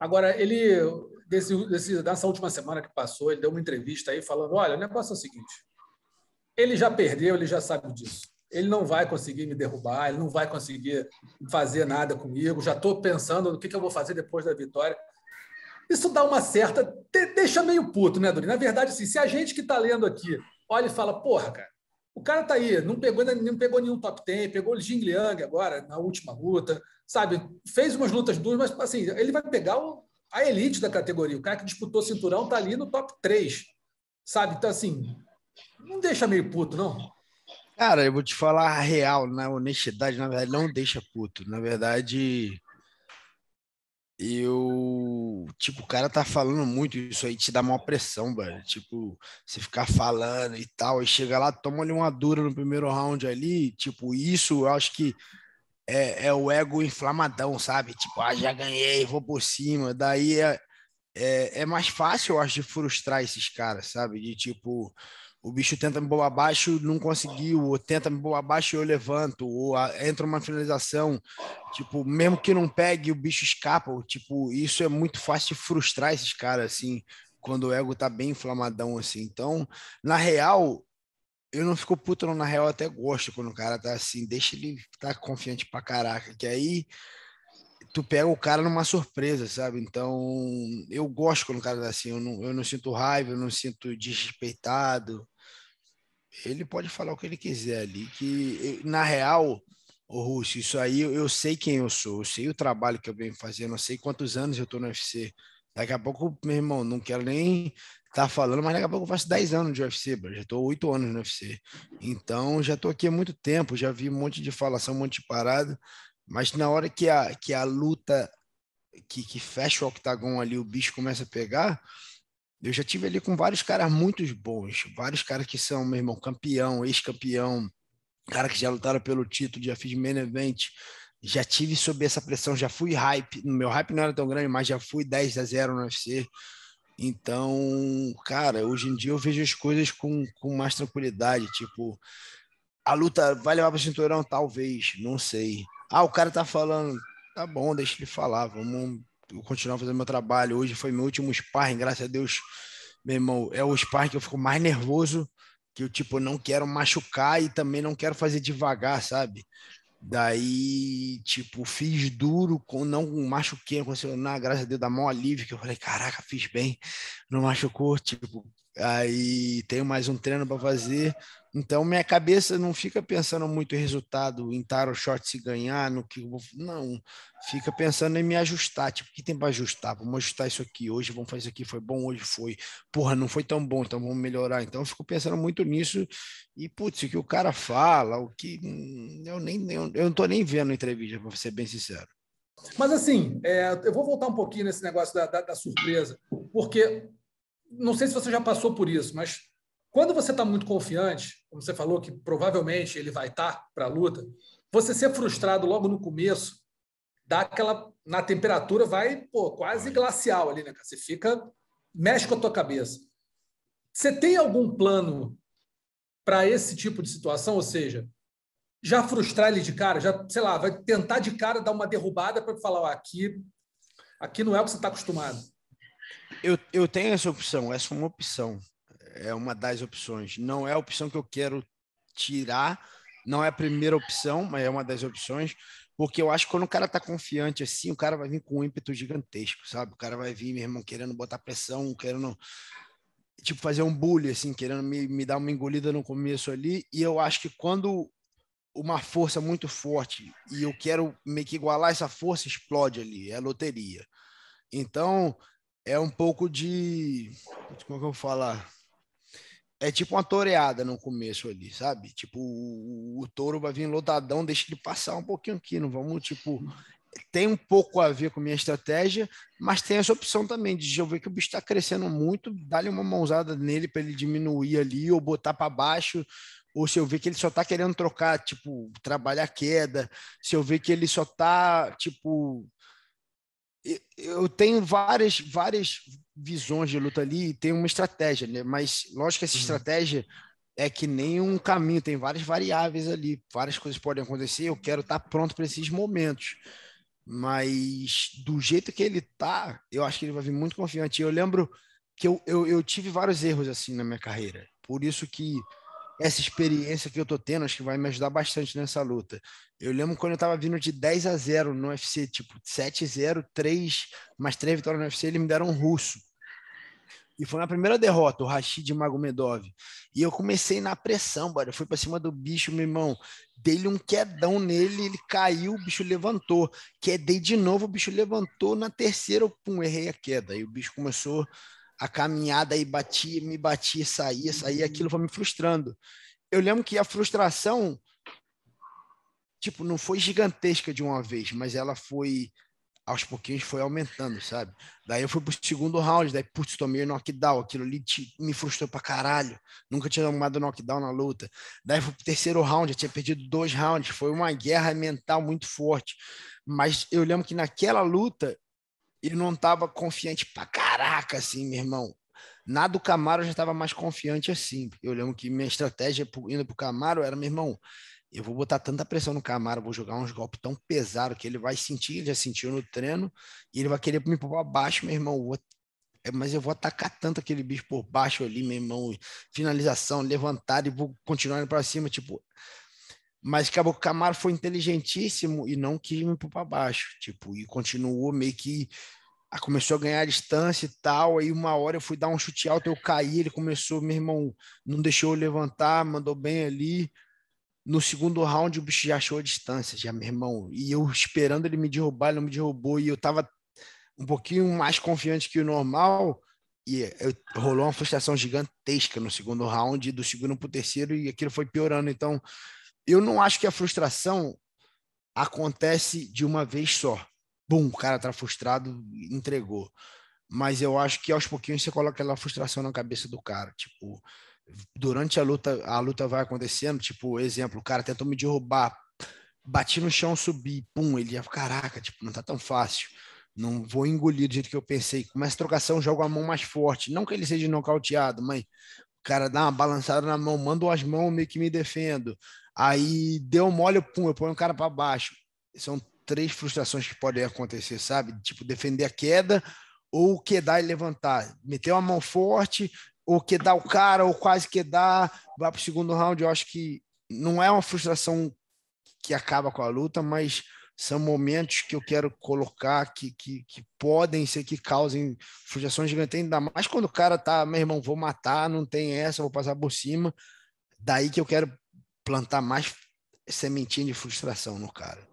Agora, ele, desse, desse, dessa última semana que passou, ele deu uma entrevista aí falando: olha, o negócio é o seguinte, ele já perdeu, ele já sabe disso. Ele não vai conseguir me derrubar, ele não vai conseguir fazer nada comigo. Já estou pensando no que, que eu vou fazer depois da vitória isso dá uma certa. deixa meio puto, né, Dori? Na verdade, assim, se a gente que está lendo aqui olha e fala, porra, cara, o cara tá aí, não pegou, não pegou nenhum top 10, pegou o Jing Liang agora, na última luta, sabe? Fez umas lutas duas, mas assim, ele vai pegar o, a elite da categoria. O cara que disputou cinturão tá ali no top 3, sabe? Então, assim, não deixa meio puto, não. Cara, eu vou te falar a real, na né? honestidade, na verdade, não deixa puto. Na verdade, eu tipo, o cara tá falando muito, isso aí te dá uma pressão, velho. Tipo, você ficar falando e tal, e chega lá, toma ali uma dura no primeiro round ali, tipo, isso eu acho que é, é o ego inflamadão, sabe? Tipo, ah, já ganhei, vou por cima. Daí é, é, é mais fácil, eu acho, de frustrar esses caras, sabe? De tipo, o bicho tenta me bolar abaixo, não conseguiu, ou tenta me bolar abaixo e eu levanto, ou a, entra uma finalização, tipo, mesmo que não pegue, o bicho escapa, tipo, isso é muito fácil de frustrar esses caras, assim, quando o ego tá bem inflamadão, assim, então, na real, eu não fico puto, não, na real, até gosto quando o cara tá assim, deixa ele tá confiante pra caraca, que aí tu pega o cara numa surpresa, sabe? Então, eu gosto quando o cara tá assim, eu não, eu não sinto raiva, eu não sinto desrespeitado. Ele pode falar o que ele quiser ali, que na real, o Russo, isso aí eu, sei quem eu sou, eu sei o trabalho que eu venho fazendo, eu sei quantos anos eu tô no UFC. Daqui a pouco, meu irmão, não quero nem tá falando, mas daqui a pouco eu faço 10 anos de UFC, bro. já estou 8 anos no UFC. Então, já estou aqui há muito tempo, já vi um monte de falação, um monte de parada. Mas na hora que a, que a luta que, que fecha o octagon ali, o bicho começa a pegar, eu já tive ali com vários caras muito bons, vários caras que são, meu irmão, campeão, ex-campeão, cara que já lutaram pelo título, já fiz main event, já tive sob essa pressão, já fui hype, meu hype não era tão grande, mas já fui 10 a 0 no UFC. Então, cara, hoje em dia eu vejo as coisas com, com mais tranquilidade, tipo, a luta vai levar para o cinturão? Talvez, não sei. Ah, o cara tá falando, tá bom, deixa ele falar, vamos continuar fazendo meu trabalho. Hoje foi meu último sparring, graças a Deus, meu irmão, é o sparring que eu fico mais nervoso, que eu, tipo, não quero machucar e também não quero fazer devagar, sabe? Daí, tipo, fiz duro, não machuquei, não aconteceu na graças a Deus, dá mão alívio, que eu falei, caraca, fiz bem, não machucou, tipo, aí tenho mais um treino para fazer, então, minha cabeça não fica pensando muito em resultado, em tarot short se ganhar, no que vou. Não. Fica pensando em me ajustar. Tipo, o que tem para ajustar? Vamos ajustar isso aqui hoje, vamos fazer isso aqui. Foi bom hoje, foi. Porra, não foi tão bom, então vamos melhorar. Então, eu fico pensando muito nisso. E, putz, o que o cara fala, o que. Hum, eu nem eu, eu não estou nem vendo a entrevista, para ser bem sincero. Mas, assim, é, eu vou voltar um pouquinho nesse negócio da, da, da surpresa, porque não sei se você já passou por isso, mas quando você está muito confiante, como você falou que provavelmente ele vai estar tá para a luta, você ser frustrado logo no começo, dá aquela. Na temperatura vai pô, quase glacial ali, né, Você fica. mexe com a tua cabeça. Você tem algum plano para esse tipo de situação? Ou seja, já frustrar ele de cara, já, sei lá, vai tentar de cara dar uma derrubada para falar, aqui, aqui não é o que você está acostumado. Eu, eu tenho essa opção, essa é uma opção é uma das opções. Não é a opção que eu quero tirar, não é a primeira opção, mas é uma das opções, porque eu acho que quando o cara tá confiante assim, o cara vai vir com um ímpeto gigantesco, sabe? O cara vai vir, meu irmão, querendo botar pressão, querendo tipo fazer um bullying assim, querendo me, me dar uma engolida no começo ali, e eu acho que quando uma força muito forte e eu quero meio que igualar essa força, explode ali, é loteria. Então, é um pouco de. Como é que eu vou falar? é tipo uma toreada no começo ali, sabe? Tipo, o, o, touro vai vir lotadão, deixa ele passar um pouquinho aqui, não vamos, tipo... Tem um pouco a ver com minha estratégia, mas tem essa opção também de eu ver que o bicho está crescendo muito, dar lhe uma mãozada nele para ele diminuir ali, ou botar para baixo, ou se eu ver que ele só está querendo trocar, tipo, trabalhar queda, se eu ver que ele só está, tipo... Eu tenho várias, várias visões de luta ali e tem uma estratégia, né? Mas lógico que essa uhum. estratégia é que nem um caminho, tem várias variáveis ali, várias coisas podem acontecer. Eu quero estar tá pronto para esses momentos. Mas do jeito que ele tá, eu acho que ele vai vir muito confiante. Eu lembro que eu, eu, eu tive vários erros assim na minha carreira. Por isso que essa experiência que eu tô tendo, acho que vai me ajudar bastante nessa luta. Eu lembro quando eu tava vindo de 10 a 0 no UFC, tipo 7 a 0, 3, mais 3 vitórias no UFC, eles me deram um russo. E foi na primeira derrota, o Rashid Magomedov. E eu comecei na pressão, bora. Eu fui para cima do bicho, meu irmão. Dei-lhe um quedão nele, ele caiu, o bicho levantou. Quedei de novo, o bicho levantou. Na terceira, eu pum, errei a queda. E o bicho começou a caminhada e batia, me batia, saía, saía. Aquilo foi me frustrando. Eu lembro que a frustração, tipo, não foi gigantesca de uma vez, mas ela foi aos pouquinhos foi aumentando, sabe? Daí eu fui pro segundo round, daí, putz, tomei knockdown, aquilo ali te, me frustrou pra caralho. Nunca tinha tomado knockdown na luta. Daí fui pro terceiro round, eu tinha perdido dois rounds, foi uma guerra mental muito forte. Mas eu lembro que naquela luta ele não tava confiante pra caraca, assim, meu irmão. Na do Camaro eu já estava mais confiante assim. Eu lembro que minha estratégia indo pro Camaro era, meu irmão, eu vou botar tanta pressão no Camaro, vou jogar uns golpes tão pesados que ele vai sentir, ele já sentiu no treino, e ele vai querer me pôr abaixo, meu irmão. É, mas eu vou atacar tanto aquele bicho por baixo ali, meu irmão. Finalização, levantar e vou continuar para cima, tipo. Mas acabou que o Camaro foi inteligentíssimo e não quis me pôr para baixo, tipo, e continuou meio que. Ah, começou a ganhar distância e tal. Aí, uma hora eu fui dar um chute alto, eu caí. Ele começou, meu irmão, não deixou eu levantar, mandou bem ali no segundo round, o bicho já achou a distância, já, meu irmão. E eu esperando ele me derrubar, ele não me derrubou. E eu tava um pouquinho mais confiante que o normal. E eu, rolou uma frustração gigantesca no segundo round, do segundo para o terceiro, e aquilo foi piorando. Então, eu não acho que a frustração acontece de uma vez só. Bum, o cara tá frustrado, entregou. Mas eu acho que aos pouquinhos você coloca aquela frustração na cabeça do cara. Tipo, durante a luta, a luta vai acontecendo, tipo, exemplo, o cara tentou me derrubar, bati no chão, subi, pum, ele ia, caraca, tipo, não tá tão fácil. Não vou engolir do jeito que eu pensei. Começa a trocação, joga a mão mais forte. Não que ele seja nocauteado, mas o cara dá uma balançada na mão, mando as mãos, meio que me defendo. Aí deu mole, eu, pum, eu ponho o cara para baixo. São três frustrações que podem acontecer, sabe? Tipo, defender a queda ou quedar e levantar. Meteu a mão forte, ou que dá o cara, ou quase que dá, vai para o segundo round. Eu acho que não é uma frustração que acaba com a luta, mas são momentos que eu quero colocar que, que, que podem ser que causem frustrações gigantes, ainda mais quando o cara tá, meu irmão, vou matar, não tem essa, vou passar por cima. Daí que eu quero plantar mais sementinha de frustração no cara.